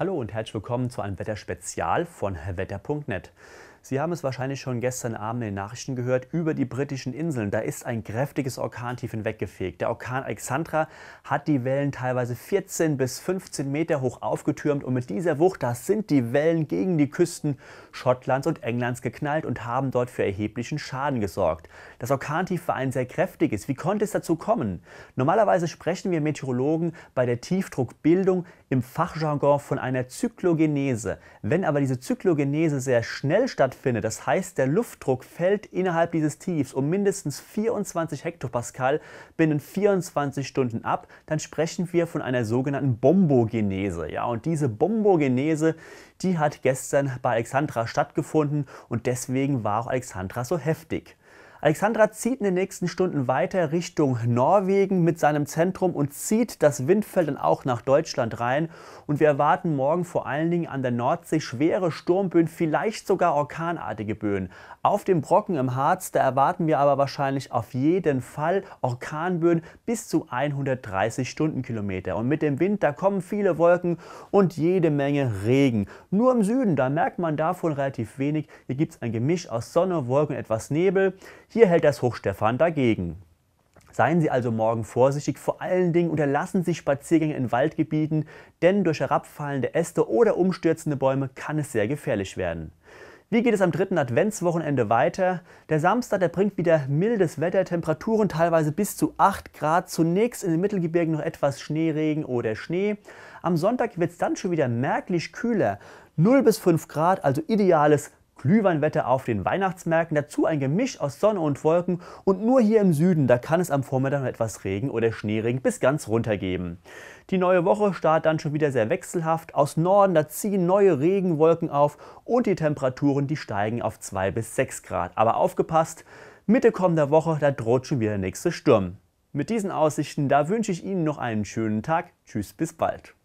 Hallo und herzlich willkommen zu einem Wetterspezial von wetternet Sie haben es wahrscheinlich schon gestern Abend in den Nachrichten gehört, über die britischen Inseln. Da ist ein kräftiges Orkantief hinweggefegt. Der Orkan Alexandra hat die Wellen teilweise 14 bis 15 Meter hoch aufgetürmt und mit dieser Wucht, das sind die Wellen gegen die Küsten Schottlands und Englands geknallt und haben dort für erheblichen Schaden gesorgt. Das Orkantief war ein sehr kräftiges. Wie konnte es dazu kommen? Normalerweise sprechen wir Meteorologen bei der Tiefdruckbildung im Fachjargon von einer Zyklogenese. Wenn aber diese Zyklogenese sehr schnell stattfindet, stattfindet. Das heißt, der Luftdruck fällt innerhalb dieses Tiefs um mindestens 24 Hektopascal binnen 24 Stunden ab, dann sprechen wir von einer sogenannten Bombogenese. Ja, und diese Bombogenese, die hat gestern bei Alexandra stattgefunden und deswegen war auch Alexandra so heftig. Alexandra zieht in den nächsten Stunden weiter Richtung Norwegen mit seinem Zentrum und zieht das Windfeld dann auch nach Deutschland rein. Und wir erwarten morgen vor allen Dingen an der Nordsee schwere Sturmböen, vielleicht sogar orkanartige Böen. Auf dem Brocken im Harz, da erwarten wir aber wahrscheinlich auf jeden Fall Orkanböen bis zu 130 Stundenkilometer. Und mit dem Wind, da kommen viele Wolken und jede Menge Regen. Nur im Süden, da merkt man davon relativ wenig. Hier gibt es ein Gemisch aus Sonne, Wolken und etwas Nebel. Hier hält das Hochstefan dagegen. Seien Sie also morgen vorsichtig, vor allen Dingen unterlassen Sie Spaziergänge in Waldgebieten, denn durch herabfallende Äste oder umstürzende Bäume kann es sehr gefährlich werden. Wie geht es am dritten Adventswochenende weiter? Der Samstag, der bringt wieder mildes Wetter, Temperaturen teilweise bis zu 8 Grad, zunächst in den Mittelgebirgen noch etwas Schneeregen oder Schnee. Am Sonntag wird es dann schon wieder merklich kühler, 0 bis 5 Grad, also ideales Glühweinwetter auf den Weihnachtsmärkten, dazu ein Gemisch aus Sonne und Wolken und nur hier im Süden, da kann es am Vormittag noch etwas Regen oder Schneeregen bis ganz runter geben. Die neue Woche startet dann schon wieder sehr wechselhaft. Aus Norden, da ziehen neue Regenwolken auf und die Temperaturen, die steigen auf 2 bis 6 Grad. Aber aufgepasst, Mitte kommender Woche, da droht schon wieder der nächste Sturm. Mit diesen Aussichten, da wünsche ich Ihnen noch einen schönen Tag. Tschüss, bis bald.